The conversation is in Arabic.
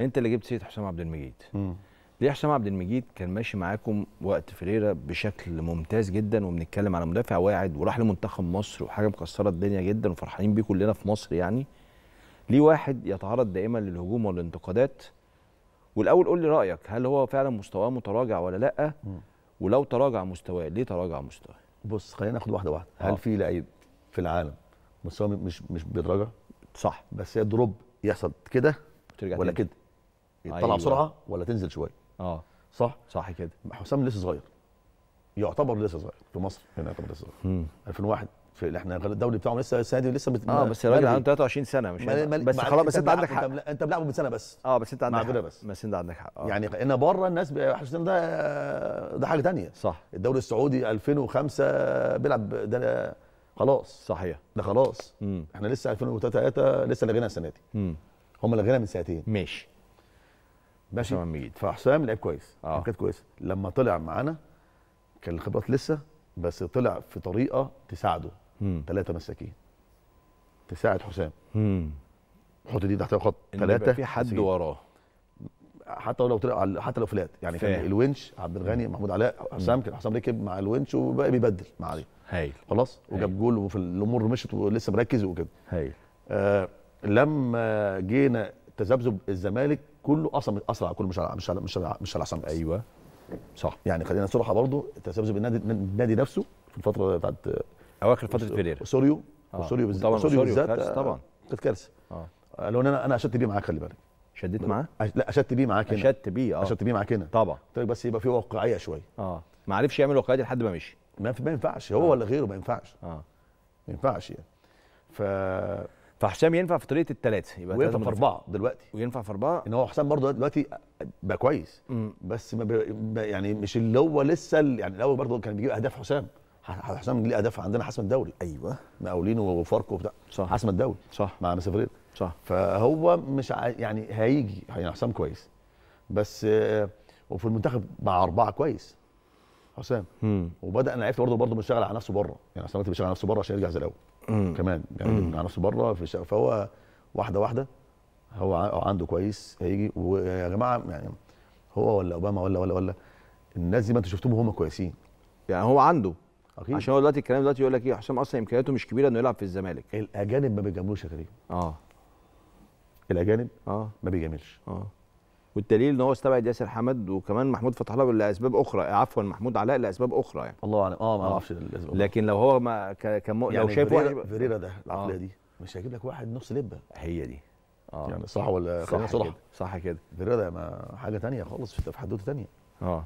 انت اللي جبت سيره حسام عبد المجيد مم. ليه حسام عبد المجيد كان ماشي معاكم وقت فريره بشكل ممتاز جدا وبنتكلم على مدافع واعد وراح لمنتخب مصر وحاجه مكسره الدنيا جدا وفرحانين بيه كلنا في مصر يعني ليه واحد يتعرض دائما للهجوم والانتقادات والاول قول لي رايك هل هو فعلا مستواه متراجع ولا لا مم. ولو تراجع مستواه ليه تراجع مستواه بص خلينا ناخد واحده واحده هل آه. في لعيب في العالم مستواه مش مش بيتراجع صح بس هي دروب يحصل كده ولا كده يطلع أيوة. بسرعه ولا تنزل شويه اه صح صح كده حسام لسه صغير يعتبر لسه صغير في مصر هنا يعتبر لسه صغير 2001 في احنا الدوري بتاعه لسه السنه دي لسه بت... اه بس يا راجل عنده 23 سنه مش مال... مال... بس خلاص بس انت عندك حق انت بلعبه من سنه بس اه بس انت عندك حق بس بس انت عندك حق آه. يعني انا بره الناس حسين ده ده حاجه ثانيه صح الدوري السعودي 2005 بيلعب ده خلاص صحيح ده خلاص مم. احنا لسه 2003 لسه لغينا السنه دي هم لغينا من سنتين ماشي ماشي حسام فحسام لعيب كويس اه كانت كويسه لما طلع معانا كان الخبرات لسه بس طلع في طريقه تساعده ثلاثه مساكين تساعد حسام حط دي تحت الخط ثلاثه في حد وراه حتى لو طلع على حتى لو فلات يعني فهم. كان الونش عبد الغني محمود علاء حسام كان حسام ركب مع الونش وبقى بيبدل مع علي هايل خلاص وجاب جول وفي الامور مشت ولسه مركز وكده هايل آه لما جينا تذبذب الزمالك كله اصلا اسرع كله مش على مش على مش على مش على عصام ايوه صح يعني خلينا صراحه برضه تذبذب النادي النادي نفسه في الفتره بتاعت اواخر فتره فيريرا سوريو وسوريو بالذات طبعا سوريو بالذات طبعا كانت كارثه اه لو انا انا اشدت بيه معاك خلي بالك شديت معاه؟ لا اشدت بيه معاك هنا اشدت بيه اه اشدت بيه معاك هنا طبعا قلت طيب، لك بس يبقى في واقعيه شويه اه ما عرفش يعمل واقعيه لحد ما مشي ما ينفعش هو آه. ولا غيره ما ينفعش اه ما ينفعش يعني ف فحسام ينفع في طريقه الثلاثه يبقى وينفع في اربعه دلوقتي وينفع في اربعه ان هو حسام برضه دلوقتي بقى كويس مم. بس ما ب... يعني مش اللي هو لسه يعني الاول برضه كان بيجيب اهداف حسام حسام ليه اهداف عندنا حسم الدوري ايوه مقاولين وفاركو وبتاع صح حسم الدوري صح مع مسافرين صح فهو مش ع... يعني هيجي يعني حسام كويس بس آه، وفي المنتخب مع اربعه كويس حسام وبدا انا عرفت برضه برضه بيشتغل على نفسه بره يعني حسام بيشتغل على نفسه بره عشان يرجع زي الاول مم. كمان يعني مم. نفسه بره في فهو واحده واحده هو عنده كويس هيجي ويا جماعه يعني هو ولا اوباما ولا ولا ولا الناس دي ما انتوا شفتوهم هم كويسين يعني هو عنده أكيد. عشان هو دلوقتي الكلام دلوقتي يقول لك ايه حسام اصلا امكانياته مش كبيره انه يلعب في الزمالك الاجانب ما بيجاملوش يا كريم اه الاجانب اه ما بيجاملش اه والدليل ان هو استبعد ياسر حمد وكمان محمود فتح الله لاسباب اخرى آه، عفوا محمود علاء لاسباب اخرى يعني الله اعلم اه ما آه. اعرفش لكن لو هو ما كان يعني لو شايف واحد فيريرا ده العقليه آه. دي مش هيجيب لك واحد نص لبه هي دي اه يعني صح ولا صح كده صح كده فيريرا ده حاجه ثانيه خالص في حدوته ثانيه اه